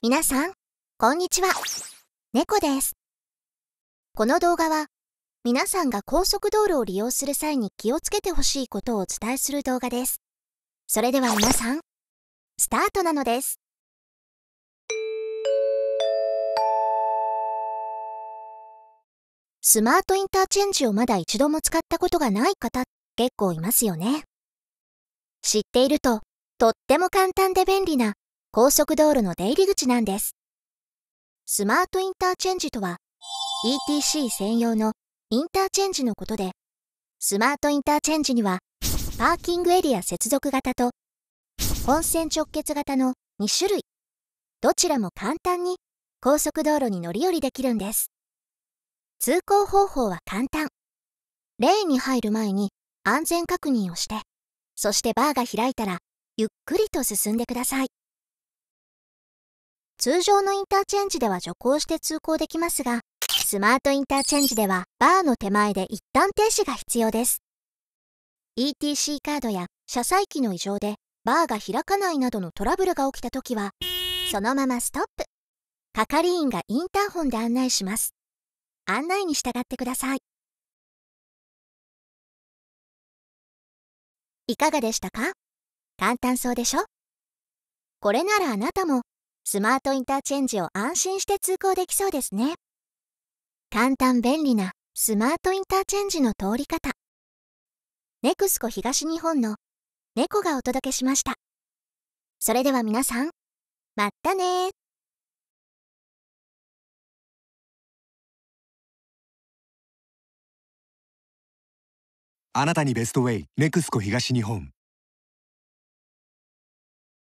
皆さん、こんにちは。猫です。この動画は、皆さんが高速道路を利用する際に気をつけてほしいことをお伝えする動画です。それでは皆さん、スタートなのです。スマートインターチェンジをまだ一度も使ったことがない方結構いますよね。知っていると、とっても簡単で便利な高速道路の出入り口なんです。スマートインターチェンジとは、ETC 専用のインターチェンジのことで、スマートインターチェンジには、パーキングエリア接続型と、本線直結型の2種類、どちらも簡単に高速道路に乗り降りできるんです。通行方法は簡単。レーンに入る前に安全確認をして、そしてバーが開いたら、ゆっくりと進んでください。通常のインターチェンジでは徐行して通行できますが、スマートインターチェンジではバーの手前で一旦停止が必要です。ETC カードや車載機の異常でバーが開かないなどのトラブルが起きた時は、そのままストップ。係員がインターホンで案内します。案内に従ってください。いかがでしたか簡単そうでしょこれならあなたもスマートインターチェンジを安心して通行できそうですね。簡単便利なスマートインターチェンジの通り方。ネクスコ東日本の猫がお届けしました。それでは皆さん、まったねあなたにベストウェイ、ネクスコ東日本。